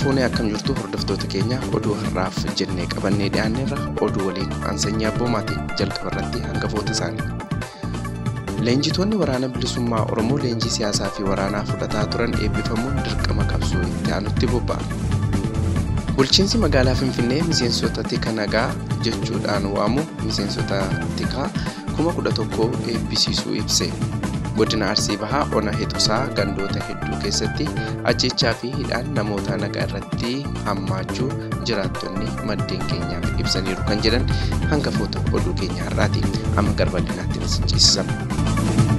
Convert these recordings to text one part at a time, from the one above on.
fuunee akkam jirtu hordoftoota keenya oduu har'aaf jennee qabannee dhiyaanneerra oduu waliin ansanyii boomaatii jalqaba irratti hangafoota isaanii leenjitoonni waraana bilisummaa oromoo leenjii siyaasaa fi waraanaa fudhataa turan eebbifamuun dirqama qabsuu itti aanutti bobba'an bulchiinsi magaalaa finfinnee miseensota tika nagaa jechuudhaan waamu miseensota tika kuma kudha tokko eebbisiisuu ibse. godina arsii bahaa ona hexusaa gandoota hedduu keessatti ajjechaa fi hidhaan namoota nagaa irratti hammaachuu jiraattonni maddeen keenyaaf ibsaniiru kan jedhan hangafoota oduu keenya har'aati amma garbaldinaatti ni ciisisama.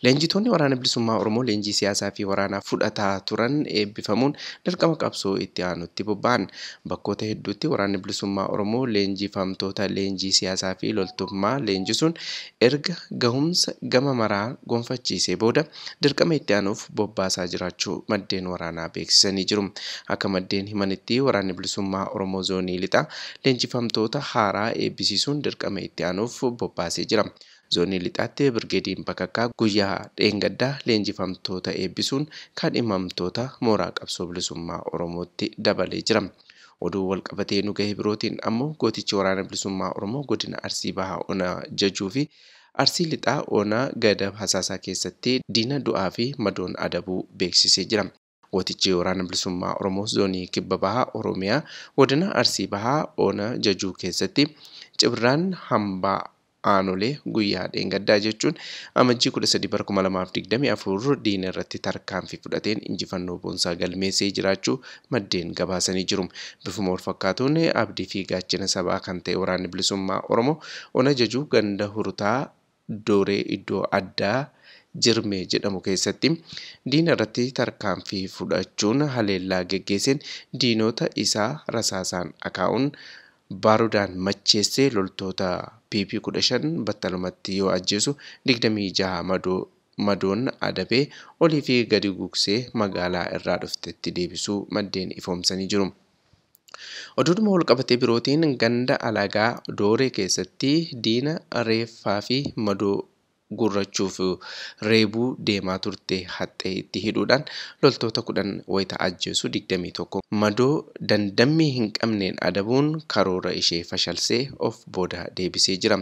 Leenjitoonni waraana bilisummaa Oromoo leenjii siyaasaa fi waraanaa fudhataa turan eebbifamuun dirqama qabsoo itti aanutti bobba'an. Bakkoota hedduutti waraanni bilisummaa Oromoo leenjifamtoota leenjii siyaasaa fi loltummaa leenjisuun erga gahumsa gama maraa gonfachiisee booda dirqama itti aanuuf bobbaasaa jiraachuu maddeen waraanaa beeksisanii jiru. Akka maddeen himanitti waraanni bilisummaa Oromoo zoonii lixaa leenjifamtoota haaraa eebbisiisuun dirqama itti aanuuf bobbaasee jira. Zoonii lixaatti Birgeediin Bakakkaa guyyaa dheengaddaa leenjifamtoota eebbisuun kan himamtoota mooraa qabsoo bilisummaa Oromootti dabalee jiram Oduu walqabatee nu gahee birootiin ammoo gootichi waraana bilisummaa Oromoo godina Arsii Bahaa Onaa jajuu fi Arsii Lixaa Oona gada hasaasaa keessatti diina du'aafi madoon adabuu beeksisee jira. Gootichi waraana bilisummaa Oromoo zoonii kibba bahaa Oromiyaa godina Arsii Bahaa Onaa jajuu keessatti Cibiraan Hambaa aanolee guyyaa dheengaddaa jechuun amajjii 13,2024 diina irratti tarkaanfii fudhateen injifannoo boonsaa galmeessee jiraachuu maddeen gabaasanii jiru. Bifuma wal fakkaatuun abdii fi gaachina sabaa kan ta'e waraanni bilisummaa Oromoo ona jajuu ganda hurutaa dooree iddoo addaa jirme jedhamu keessatti diina irratti tarkaanfii fudhachuun haleellaa geggeesseen diinota isaa rasaasaan akaa'uun baaruudhaan macheessee loltoota PP 15 battalumatti yoo ajjeesu jahaa madoon adabee olii fi gadi gugsee magaalaa irraa dhuftetti deebisuu maddeen ifoomsanii jiru. Oduudhuma walqabatee birootiin ganda alagaa dooree keessatti diina reeffaa fi madoo gurrachuuf reebuu deemaa turte haxxee itti hidhuudhaan loltoota kudhan wayita ajjeesu tokko madoo dandammii hin qabneen adabuun karoora ishee fashalsee of booda deebisee jira.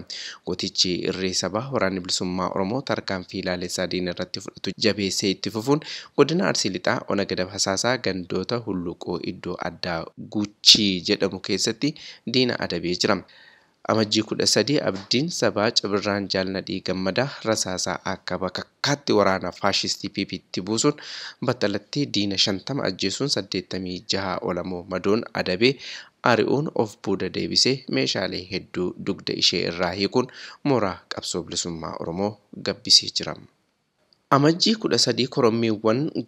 Gotichi irree saba waraanni bilisummaa Oromoo tarkaanfii laalessaa diin irratti fudhatu jabeessee itti fufuun godina Arsii Lixaa gada hasaasaa gandoota hulluqoo iddoo addaa Guchii jedhamu keessatti diina adabee jira. Amajjii kudha sadii abdiin sabaa cabirraan jaalladhii gammadaa rasaasaa akka bakkaatti waraana faashistii PPT buusuun batalatti diina shantama ajjeesuun saddeettamii jaha olamoo madoon adabee ari'uun of buuda deebisee meeshaalee hedduu dugda ishee irraa hiikuun mooraa qabsoo bilisummaa Oromoo gabbisee jira. Amajjii kudha sadii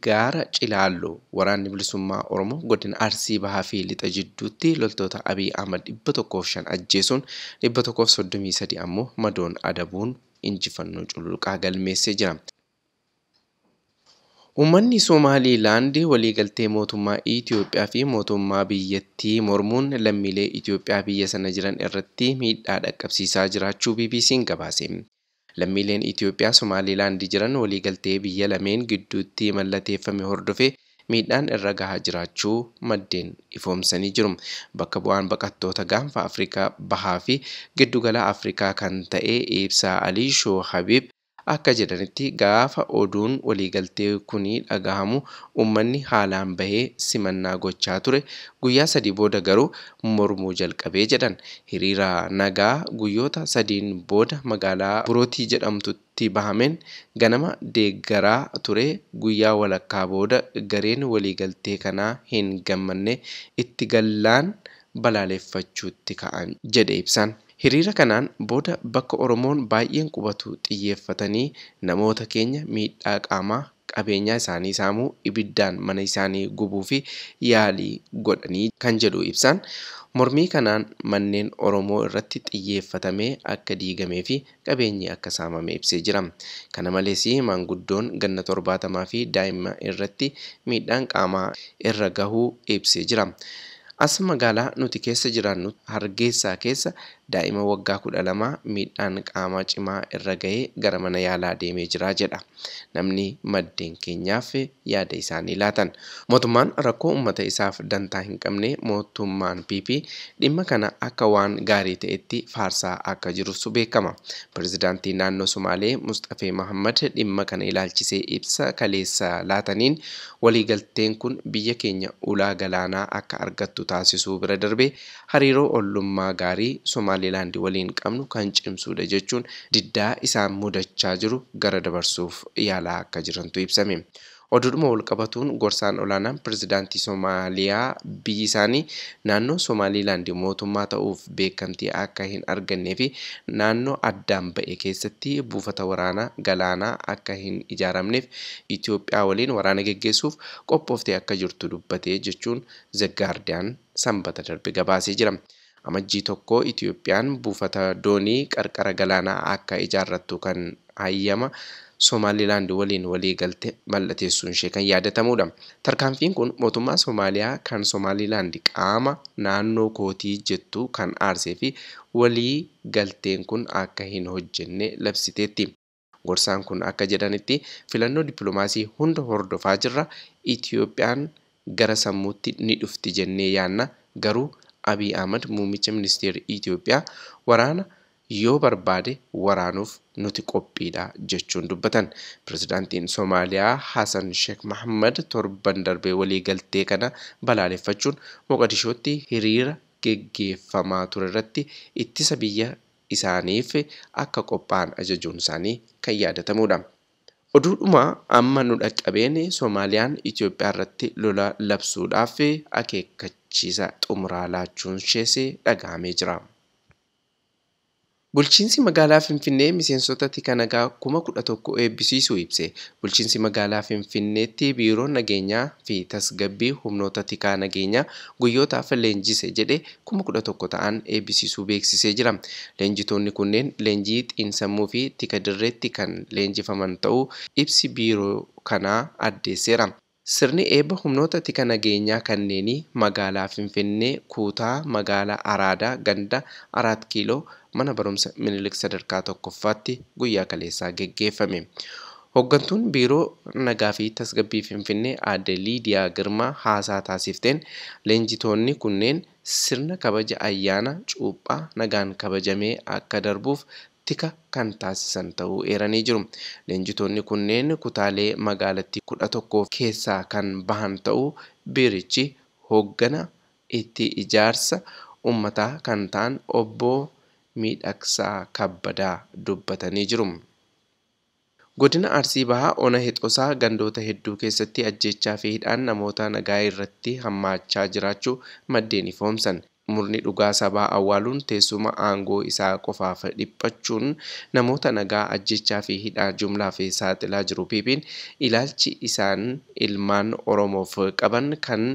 Gaara Cilaalloo Waraanni Bilisummaa Oromoo Godina Arsii Bahaa fi Lixa Jidduutti loltoota Abiyyi Ahmad dhibba shan ajjeesuun dhibba soddomii ammoo madoon adabuun injifannoo cululuqaa galmeessee jira. Uummanni Somaaliilaand waliigaltee mootummaa Itiyoophiyaa fi mootummaa biyyattii mormuun lammiilee Itoophiyaa biyya sana jiran irratti miidhaa dhaqqabsiisaa jiraachuu BBC'n gabaase. lammiileen Itoophiyaa Somaaliilaandi jiran waliigaltee biyya lameen gidduutti mallateeffame hordofee miidhaan irra gahaa jiraachuu maddeen ifoomsanii jiru. Bakka bu'aan baqattoota gaanfa Afrikaa bahaa fi giddugalaa Afrikaa kan ta'e Ibsaa Alii Shoo Habiib akka jedhanitti gaafa oduun waliigaltee kun dhagahamu uummanni haalaan bahee simannaa gochaa ture guyyaa sadii booda garuu mormuu jalqabee jedhan hiriira nagaa guyyoota sadiin booda magaalaa jedhamtu jedhamtutti. bahameen ganama deeggaraa ture guyyaa walakkaa booda gareen waliigaltee kanaa hin gammanne itti gallaan balaaleffachuutti ka'an jedhe ibsan. Hiriira kanaan booda bakka Oromoon baay'een qubatu xiyyeeffatanii namoota keenya miidhaa qaamaa qabeenyaa isaanii saamuu ibiddaan mana isaanii gubuu fi yaalii godhanii kan jedhu ibsaan mormii kanaan manneen Oromoo irratti xiyyeeffatamee akka diigamee fi qabeenyi akka saamame ibsee jiram Kana malees maanguddoon ganna torbaatamaa fi daa'ima irratti miidhaan qaamaa irra gahuu ibsee jira. As magaalaa nuti keessa jiraannu hargeessaa keessa daa'ima waggaa kudha lamaa miidhaan qaama cimaa irra ga'ee gara mana yaalaa deemee jira jedha. Namni maddeen keenyaaf yaada isaanii laatan. Mootummaan rakkoo uummata isaaf dantaa hin qabne mootummaan PP dhimma kana akka waan gaarii ta'etti faarsaa akka jirusu beekama. Pireezidaantii naannoo Sumaalee musxafee Mahammad dhimma kana ilaalchisee ibsa kaleessaa laataniin waliigalteen kun biyya keenya ulaa galaanaa akka argattu taasisuu bira darbee hariiroo ollummaa gaarii Somaaliilaandi waliin qabnu kan cimsudha jechuun diddaa isaan mudachaa jiru gara dabarsuuf yaalaa akka jirantu ibsame. Oduudhuma wal qabatuun gorsaan olaanaan pirezidaantii Soomaaliyaa biyyi isaanii naannoo Soomaalilaandii mootummaa ta'uuf beekamtii akka hin argannee fi naannoo addaan ba'e keessatti buufata waraanaa galaanaa akka hin ijaaramneef Itoophiyaa waliin waraana geggeessuuf qophooftee akka jirtu dubbatee jechuun The Guardian sanbata darbe gabaasee jira. Amajjii tokko Itoophiyaan buufata doonii qarqara galaanaa akka ijaarrattu kan hayyama. Somaaliilaand waliin walii galte ishee kan yaadatamudha. Tarkaanfiin kun mootummaa Somaaliyaa kan Somaaliilaand qaama naannoo kootii jettu kan aarsee fi walii galteen kun akka hin hojjenne labsitetti Gorsaan kun akka jedhanitti filannoo dippiloomaasii hunda hordofaa jirra. Itiyoophiyaan gara sammuutti ni dhufti jennee yaadna garuu Abiy Ahmad muummicha ministeera Itiyoophiyaa waraana yoo barbaade waraanuuf nuti qophiidha jechuun dubbatan. Pirezidaantiin Somaaliyaa Hasan Sheekh Mahammad torban darbee waliigaltee kana balaaleffachuun Moqadishootti hiriira geggeeffamaa ture irratti ittisa biyya isaaniif akka qophaa'an ajajuun isaanii kan yaadatamudha. Oduudhuma amma nu dhaqqabeen Soomaaliyaan Itiyoophiyaa irratti lola labsuudhaaf akeekkachiisa xumuraa laachuun ishees dhaga'amee jira. Bulchiinsi magaalaa Finfinnee miseensota tika nagaa kuma kudha tokko eebbisiisuu ibse. Bulchiinsi magaalaa Finfinneetti biiroo nageenyaa fi tasgabbii humnoota tika nageenyaa guyyootaaf leenjise jedhe kuma kudha tokko ta'an eebbisiisuu beeksisee jiram Leenjitoonni kunneen leenjii xiinsammuu fi tika dirreetti kan leenjifaman ta'uu ibsi biiroo kanaa addeesseera. Sirni eebba humnoota tika nageenyaa kanneenii magaalaa Finfinnee, Kuutaa, magaalaa Araadaa, Ganda, Araat Kiiloo, mana barumsa Minilik sadarkaa tokkoffaatti guyyaa kaleessaa geggeeffame. Hooggantuun Biiroo Nagaa fi Tasgabbii Finfinnee Aadde Liidiyaa Girmaa haasaa taasifteen leenjitoonni kunneen sirna kabaja ayyaana Cuuphaa nagaan kabajamee akka darbuuf tika kan taasisan ta'uu eeranii jiru. Leenjitoonni kunneen kutaalee magaalatti kudha tokkoo keessaa kan bahan ta'uu biirichi hooggana itti ijaarsa uummataa kan ta'an obbo Miidhagsaa Kabbadaa dubbatanii jiru. Godina Arsii Bahaa Ona Hexosaa gandoota hedduu keessatti ajjeechaa fi hidhaan namoota nagaa irratti hammaachaa jiraachuu maddeen ifoomsan. murni dhugaa sabaa awwaaluun teessuma aangoo isaa qofaaf dhiphachuun namoota nagaa ajjechaa fi hidhaa jumlaaf saaxilaa jiru piipiin ilaalchi isaan ilmaan oromoof qaban kan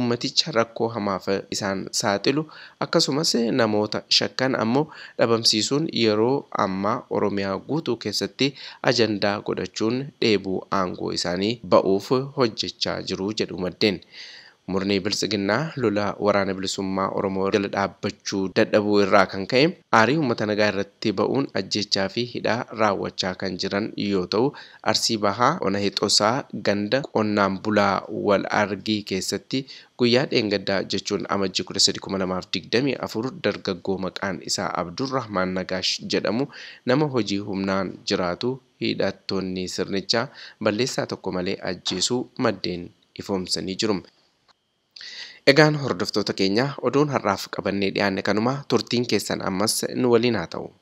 ummaticha rakkoo hamaaf isaan saaxilu akkasumas namoota shakkan ammoo dhabamsiisuun yeroo ammaa oromiyaa guutuu keessatti ajandaa godhachuun dheebuu aangoo isaanii ba'uuf hojjechaa jiru jedhu maddeen. murni bilsiginnaa lolaa waraana bilisummaa oromoo jala dhaabbachuu dadhabuu irraa kan ka'e aarii uummata nagaa irratti ba'uun ajjechaa fi hidhaa raawwachaa kan jiran yoo ta'u arsii bahaa ona hexosaa ganda qonnaan bulaa wal argii keessatti guyyaa dheengaddaa jechuun amajjii afur dargaggoo maqaan isaa abdurrahmaan nagaash jedhamu nama hojii humnaan jiraatu hidhattoonni sirnichaa balleessaa tokko malee ajjeesuu maddeen ifoomsanii jiru. Egaan hordoftoota keenya oduun har'aaf qabannee dhiyaanne kanuma turtiin keessan ammas nu waliin haa ta'u.